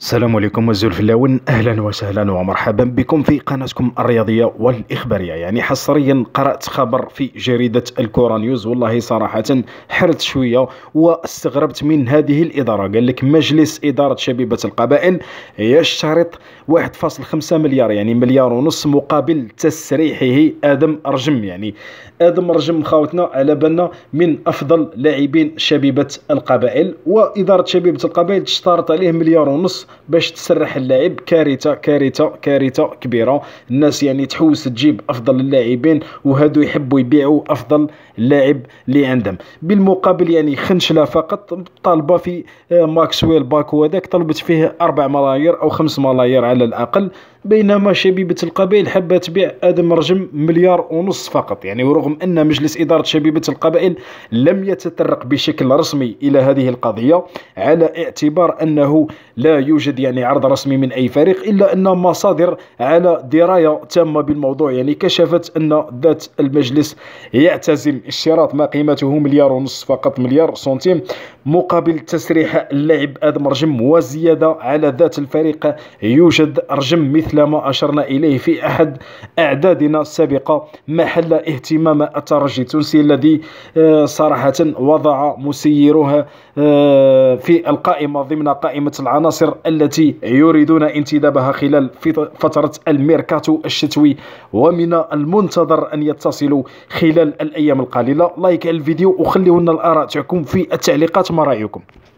السلام عليكم في اللون اهلا وسهلا ومرحبا بكم في قناتكم الرياضيه والاخباريه يعني حصريا قرات خبر في جريده الكوره نيوز والله صراحه حرت شويه واستغربت من هذه الاداره قال لك مجلس اداره شبيبه القبائل يشترط 1.5 مليار يعني مليار ونص مقابل تسريحه ادم رجم يعني ادم رجم خاوتنا على بالنا من افضل لاعبين شبيبه القبائل واداره شبيبه القبائل اشترط عليه مليار ونص باش تسرح اللاعب كارثه كارثه كارثه كبيره الناس يعني تحوس تجيب افضل اللاعبين وهادو يحبوا يبيعوا افضل لاعب اللي عندهم بالمقابل يعني خنشله فقط طالبه في آه، ماكسويل باكو هذاك طلبت فيه 4 ملايير او 5 ملايير على الاقل بينما شبيبة القبائل حابة تبيع هذا المرجم مليار ونص فقط يعني ورغم أن مجلس إدارة شبيبة القبائل لم يتطرق بشكل رسمي إلى هذه القضية على اعتبار أنه لا يوجد يعني عرض رسمي من أي فريق إلا أن مصادر على دراية تامة بالموضوع يعني كشفت أن ذات المجلس يعتزم اشتراط ما قيمته مليار ونص فقط مليار سنتيم مقابل تسريح اللاعب هذا رجم وزيادة على ذات الفريق يوجد رجم مثل ما أشرنا إليه في أحد أعدادنا السابقة محل اهتمام الترجي التونسي الذي آه، صراحة وضع مسيرها آه، في القائمة ضمن قائمة العناصر التي يريدون انتدابها خلال فترة الميركاتو الشتوي ومن المنتظر أن يتصلوا خلال الأيام القليلة لايك الفيديو وخليونا الآراء تاعكم في التعليقات ما رأيكم